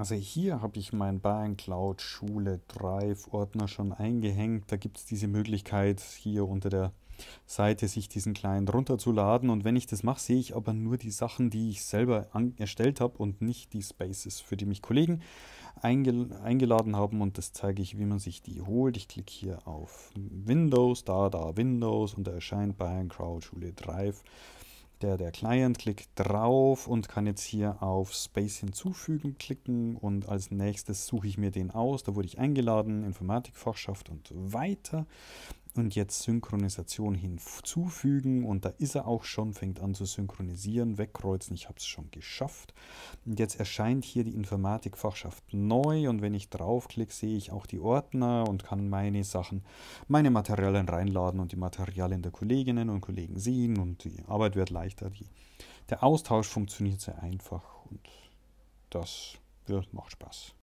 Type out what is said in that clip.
Also hier habe ich meinen Bayern Cloud Schule Drive Ordner schon eingehängt. Da gibt es diese Möglichkeit hier unter der Seite sich diesen Client runterzuladen und wenn ich das mache, sehe ich aber nur die Sachen, die ich selber erstellt habe und nicht die Spaces, für die mich Kollegen eingel eingeladen haben und das zeige ich, wie man sich die holt. Ich klicke hier auf Windows, da, da, Windows und da erscheint Bayern Cloud Schule Drive der, der Client klickt drauf und kann jetzt hier auf Space hinzufügen klicken und als nächstes suche ich mir den aus. Da wurde ich eingeladen, Informatikforschschaft und weiter und jetzt Synchronisation hinzufügen und da ist er auch schon, fängt an zu synchronisieren, wegkreuzen, ich habe es schon geschafft. Und jetzt erscheint hier die Informatikfachschaft neu und wenn ich draufklicke, sehe ich auch die Ordner und kann meine Sachen, meine Materialien reinladen und die Materialien der Kolleginnen und Kollegen sehen und die Arbeit wird leichter. Die, der Austausch funktioniert sehr einfach und das ja, macht Spaß.